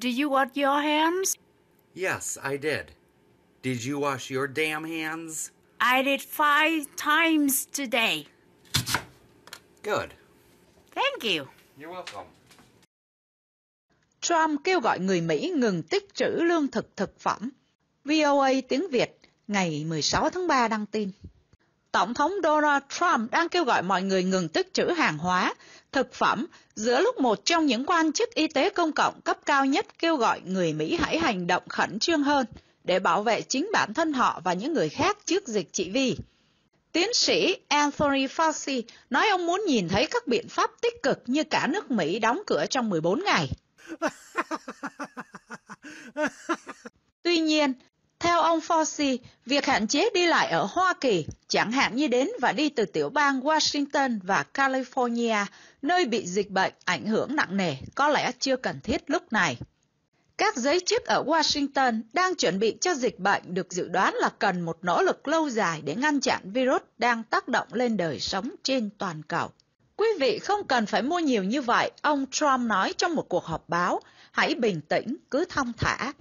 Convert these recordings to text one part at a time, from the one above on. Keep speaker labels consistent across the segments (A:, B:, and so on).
A: Do you wash your hands? Yes, I did. Did you wash your damn hands? I did five times today. Good. Thank you. You're welcome. Trump kêu gọi người Mỹ ngừng tích trữ lương thực thực phẩm. VOA tiếng Việt ngày 16 tháng 3 đăng tin. Tổng thống Donald Trump đang kêu gọi mọi người ngừng tích trữ hàng hóa, thực phẩm giữa lúc một trong những quan chức y tế công cộng cấp cao nhất kêu gọi người Mỹ hãy hành động khẩn trương hơn để bảo vệ chính bản thân họ và những người khác trước dịch trị vi. Tiến sĩ Anthony Fauci nói ông muốn nhìn thấy các biện pháp tích cực như cả nước Mỹ đóng cửa trong 14 ngày. Tuy nhiên, theo ông Fauci, việc hạn chế đi lại ở Hoa Kỳ, chẳng hạn như đến và đi từ tiểu bang Washington và California, nơi bị dịch bệnh ảnh hưởng nặng nề, có lẽ chưa cần thiết lúc này. Các giới chức ở Washington đang chuẩn bị cho dịch bệnh được dự đoán là cần một nỗ lực lâu dài để ngăn chặn virus đang tác động lên đời sống trên toàn cầu. Quý vị không cần phải mua nhiều như vậy, ông Trump nói trong một cuộc họp báo. Hãy bình tĩnh, cứ thong thả,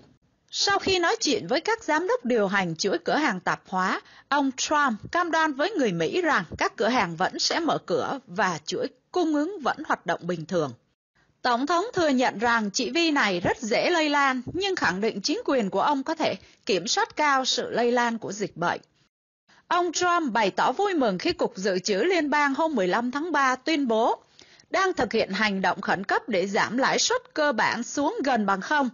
A: sau khi nói chuyện với các giám đốc điều hành chuỗi cửa hàng tạp hóa, ông Trump cam đoan với người Mỹ rằng các cửa hàng vẫn sẽ mở cửa và chuỗi cung ứng vẫn hoạt động bình thường. Tổng thống thừa nhận rằng chỉ vi này rất dễ lây lan, nhưng khẳng định chính quyền của ông có thể kiểm soát cao sự lây lan của dịch bệnh. Ông Trump bày tỏ vui mừng khi Cục Dự trữ Liên bang hôm 15 tháng 3 tuyên bố đang thực hiện hành động khẩn cấp để giảm lãi suất cơ bản xuống gần bằng không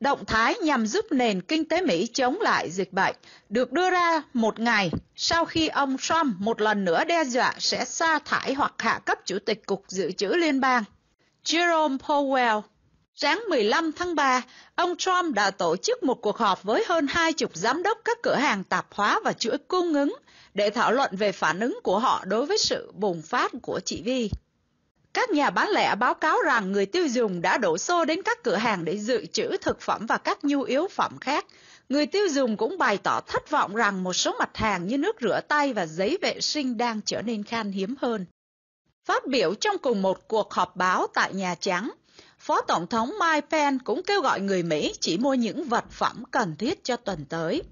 A: Động thái nhằm giúp nền kinh tế Mỹ chống lại dịch bệnh được đưa ra một ngày sau khi ông Trump một lần nữa đe dọa sẽ sa thải hoặc hạ cấp Chủ tịch Cục Dự trữ Liên bang Jerome Powell. Sáng 15 tháng 3, ông Trump đã tổ chức một cuộc họp với hơn hai chục giám đốc các cửa hàng tạp hóa và chuỗi cung ứng để thảo luận về phản ứng của họ đối với sự bùng phát của chị Vi. Các nhà bán lẻ báo cáo rằng người tiêu dùng đã đổ xô đến các cửa hàng để dự trữ thực phẩm và các nhu yếu phẩm khác. Người tiêu dùng cũng bày tỏ thất vọng rằng một số mặt hàng như nước rửa tay và giấy vệ sinh đang trở nên khan hiếm hơn. Phát biểu trong cùng một cuộc họp báo tại Nhà Trắng, Phó Tổng thống Mike Pence cũng kêu gọi người Mỹ chỉ mua những vật phẩm cần thiết cho tuần tới.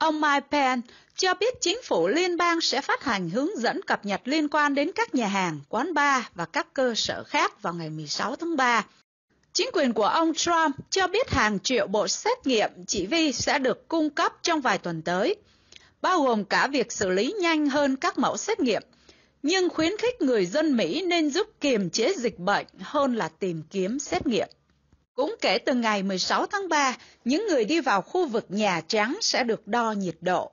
A: Ông Mike Pence cho biết chính phủ liên bang sẽ phát hành hướng dẫn cập nhật liên quan đến các nhà hàng, quán bar và các cơ sở khác vào ngày 16 tháng 3. Chính quyền của ông Trump cho biết hàng triệu bộ xét nghiệm chỉ vi sẽ được cung cấp trong vài tuần tới, bao gồm cả việc xử lý nhanh hơn các mẫu xét nghiệm, nhưng khuyến khích người dân Mỹ nên giúp kiềm chế dịch bệnh hơn là tìm kiếm xét nghiệm. Cũng kể từ ngày 16 tháng 3, những người đi vào khu vực Nhà Trắng sẽ được đo nhiệt độ.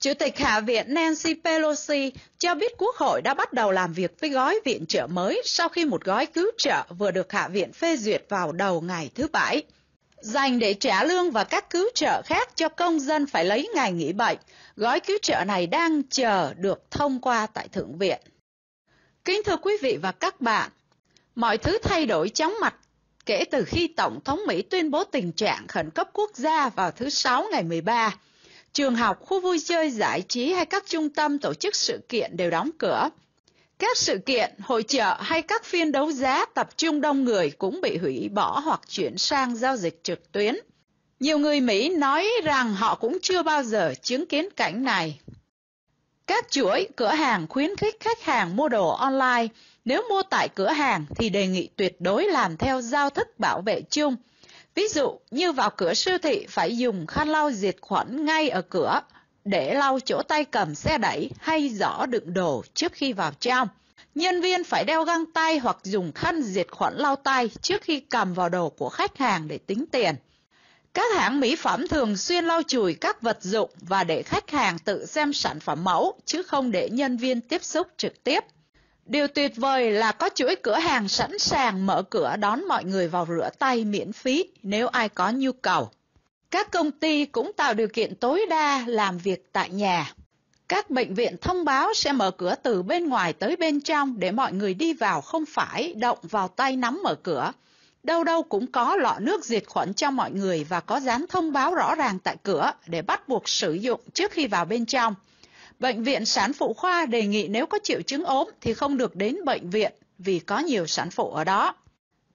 A: Chủ tịch Hạ viện Nancy Pelosi cho biết Quốc hội đã bắt đầu làm việc với gói viện trợ mới sau khi một gói cứu trợ vừa được Hạ viện phê duyệt vào đầu ngày thứ Bảy. Dành để trả lương và các cứu trợ khác cho công dân phải lấy ngày nghỉ bệnh, gói cứu trợ này đang chờ được thông qua tại Thượng viện. Kính thưa quý vị và các bạn, mọi thứ thay đổi chóng mặt kể từ khi Tổng thống Mỹ tuyên bố tình trạng khẩn cấp quốc gia vào thứ Sáu ngày 13. Trường học, khu vui chơi, giải trí hay các trung tâm tổ chức sự kiện đều đóng cửa. Các sự kiện, hội chợ hay các phiên đấu giá tập trung đông người cũng bị hủy bỏ hoặc chuyển sang giao dịch trực tuyến. Nhiều người Mỹ nói rằng họ cũng chưa bao giờ chứng kiến cảnh này. Các chuỗi cửa hàng khuyến khích khách hàng mua đồ online. Nếu mua tại cửa hàng thì đề nghị tuyệt đối làm theo giao thức bảo vệ chung. Ví dụ như vào cửa siêu thị phải dùng khăn lau diệt khuẩn ngay ở cửa để lau chỗ tay cầm xe đẩy hay giỏ đựng đồ trước khi vào trong. Nhân viên phải đeo găng tay hoặc dùng khăn diệt khuẩn lau tay trước khi cầm vào đồ của khách hàng để tính tiền các hãng mỹ phẩm thường xuyên lau chùi các vật dụng và để khách hàng tự xem sản phẩm mẫu chứ không để nhân viên tiếp xúc trực tiếp điều tuyệt vời là có chuỗi cửa hàng sẵn sàng mở cửa đón mọi người vào rửa tay miễn phí nếu ai có nhu cầu các công ty cũng tạo điều kiện tối đa làm việc tại nhà các bệnh viện thông báo sẽ mở cửa từ bên ngoài tới bên trong để mọi người đi vào không phải động vào tay nắm mở cửa đâu đâu cũng có lọ nước diệt khuẩn cho mọi người và có dán thông báo rõ ràng tại cửa để bắt buộc sử dụng trước khi vào bên trong. Bệnh viện sản phụ khoa đề nghị nếu có triệu chứng ốm thì không được đến bệnh viện vì có nhiều sản phụ ở đó.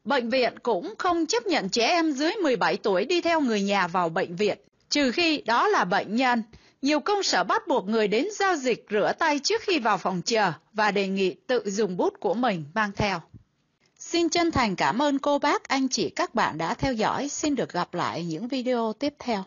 A: Bệnh viện cũng không chấp nhận trẻ em dưới 17 tuổi đi theo người nhà vào bệnh viện, trừ khi đó là bệnh nhân. Nhiều công sở bắt buộc người đến giao dịch rửa tay trước khi vào phòng chờ và đề nghị tự dùng bút của mình mang theo. Xin chân thành cảm ơn cô bác, anh chị các bạn đã theo dõi. Xin được gặp lại những video tiếp theo.